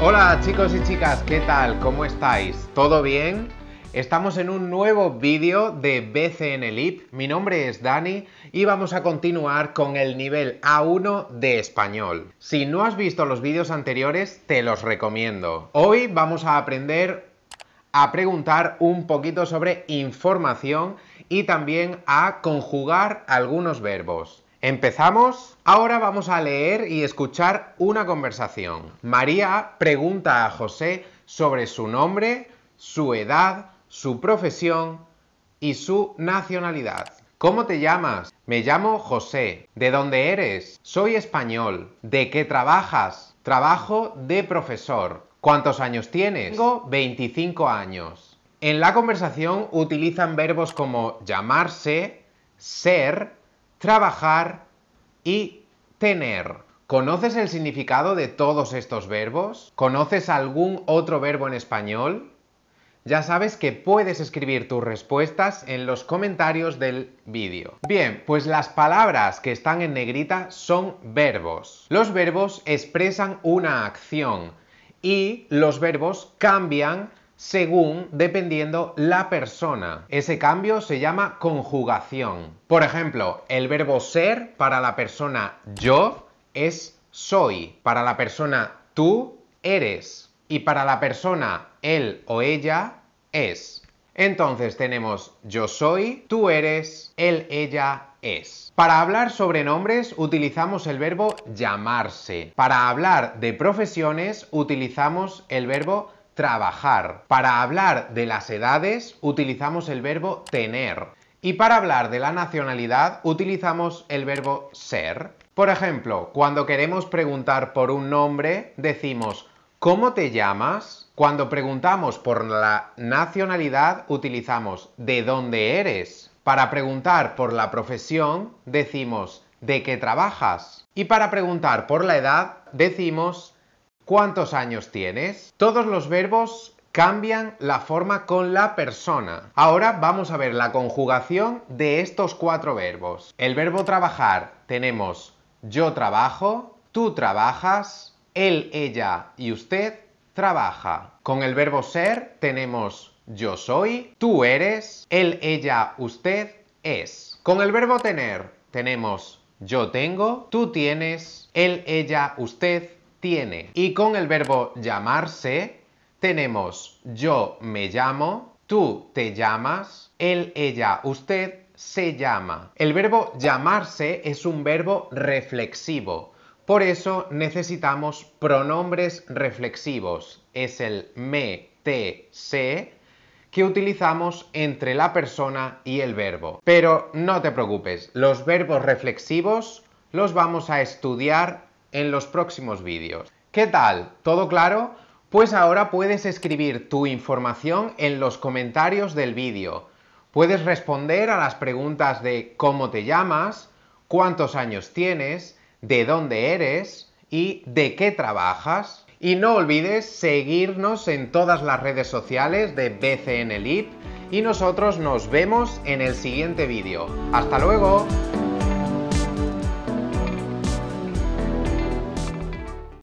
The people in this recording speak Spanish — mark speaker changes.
Speaker 1: Hola chicos y chicas, ¿qué tal? ¿Cómo estáis? ¿Todo bien? Estamos en un nuevo vídeo de BCN Lip. Mi nombre es Dani y vamos a continuar con el nivel A1 de español. Si no has visto los vídeos anteriores, te los recomiendo. Hoy vamos a aprender a preguntar un poquito sobre información y también a conjugar algunos verbos. Empezamos. Ahora vamos a leer y escuchar una conversación. María pregunta a José sobre su nombre, su edad, su profesión y su nacionalidad. ¿Cómo te llamas? Me llamo José. ¿De dónde eres? Soy español. ¿De qué trabajas? Trabajo de profesor. ¿Cuántos años tienes? Tengo 25 años. En la conversación utilizan verbos como llamarse, ser trabajar y tener. ¿Conoces el significado de todos estos verbos? ¿Conoces algún otro verbo en español? Ya sabes que puedes escribir tus respuestas en los comentarios del vídeo. Bien, pues las palabras que están en negrita son verbos. Los verbos expresan una acción y los verbos cambian según dependiendo la persona. Ese cambio se llama conjugación. Por ejemplo, el verbo ser para la persona yo es soy, para la persona tú eres y para la persona él o ella es. Entonces tenemos yo soy, tú eres, él, ella es. Para hablar sobre nombres utilizamos el verbo llamarse. Para hablar de profesiones utilizamos el verbo trabajar. Para hablar de las edades utilizamos el verbo tener. Y para hablar de la nacionalidad utilizamos el verbo ser. Por ejemplo, cuando queremos preguntar por un nombre, decimos ¿Cómo te llamas? Cuando preguntamos por la nacionalidad, utilizamos ¿de dónde eres? Para preguntar por la profesión, decimos ¿de qué trabajas? Y para preguntar por la edad, decimos ¿Cuántos años tienes? Todos los verbos cambian la forma con la persona. Ahora vamos a ver la conjugación de estos cuatro verbos. El verbo trabajar tenemos yo trabajo, tú trabajas, él, ella y usted trabaja. Con el verbo ser tenemos yo soy, tú eres, él, ella, usted es. Con el verbo tener tenemos yo tengo, tú tienes, él, ella, usted tiene. Y con el verbo llamarse tenemos yo me llamo, tú te llamas, él, ella, usted se llama. El verbo llamarse es un verbo reflexivo. Por eso necesitamos pronombres reflexivos. Es el me, te, se que utilizamos entre la persona y el verbo. Pero no te preocupes, los verbos reflexivos los vamos a estudiar en los próximos vídeos. ¿Qué tal? ¿Todo claro? Pues ahora puedes escribir tu información en los comentarios del vídeo. Puedes responder a las preguntas de cómo te llamas, cuántos años tienes, de dónde eres y de qué trabajas. Y no olvides seguirnos en todas las redes sociales de BCN y nosotros nos vemos en el siguiente vídeo. ¡Hasta luego!